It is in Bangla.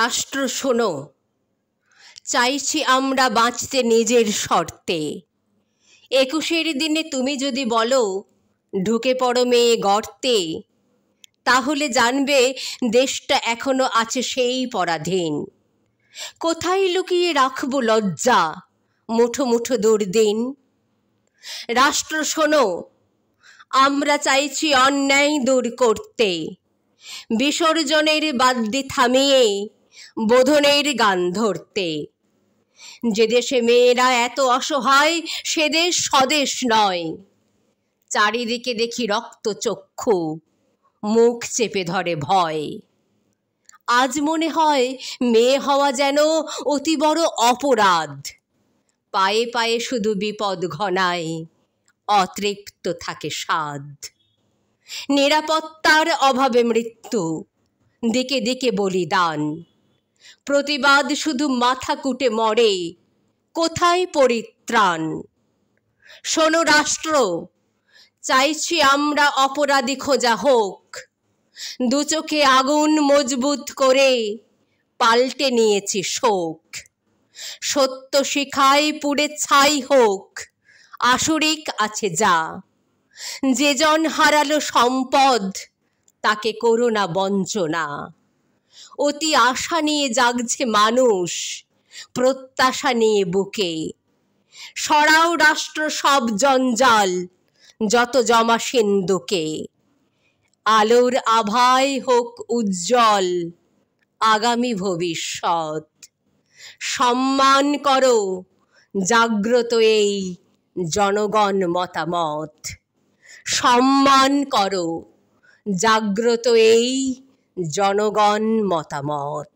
রাষ্ট্র শোনো চাইছি আমরা বাঁচতে নিজের শর্তে একুশের দিনে তুমি যদি বলো ঢুকে পড়ো মেয়ে গর্তে তাহলে জানবে দেশটা এখনো আছে সেই পরাধীন কোথায় লুকিয়ে রাখবো লজ্জা মুঠো মুঠো দুর্দিন রাষ্ট্র শোনো আমরা চাইছি অন্যায় দূর করতে বিসর্জনের বাদ্যে থামিয়ে বোধনের গান ধরতে যে দেশে মেয়েরা এত অসহায় সে দেশ স্বদেশ নয় চারিদিকে দেখি রক্ত চক্ষু মুখ চেপে ধরে ভয় আজ মনে হয় মেয়ে হওয়া যেন অতি বড় অপরাধ পায়ে পায়ে শুধু বিপদ ঘনায় অতৃপ্ত থাকে সাধ নিরাপত্তার অভাবে মৃত্যু দিকে দিকে বলিদান প্রতিবাদ শুধু মাথা কুটে মরে কোথায় পরিত্রাণ শোনো রাষ্ট্র চাইছি আমরা অপরাধী খোঁজা হোক চোখে আগুন মজবুত করে পাল্টে নিয়েছি শোক সত্য শিখায় পুড়ে ছাই হোক আসরিক আছে যা যেজন হারালো সম্পদ তাকে করো না বঞ্চনা অতি আশা নিয়ে জাগছে মানুষ প্রত্যাশা নিয়ে বুকে সরাও রাষ্ট্র সব জঞ্জাল যত জমা সিন্ধুকে আলোর আভায় হোক উজ্জ্বল আগামী ভবিষ্যৎ সম্মান করো জাগ্রত এই জনগণ মতামত সম্মান করো জাগ্রত এই জনগণ মতামত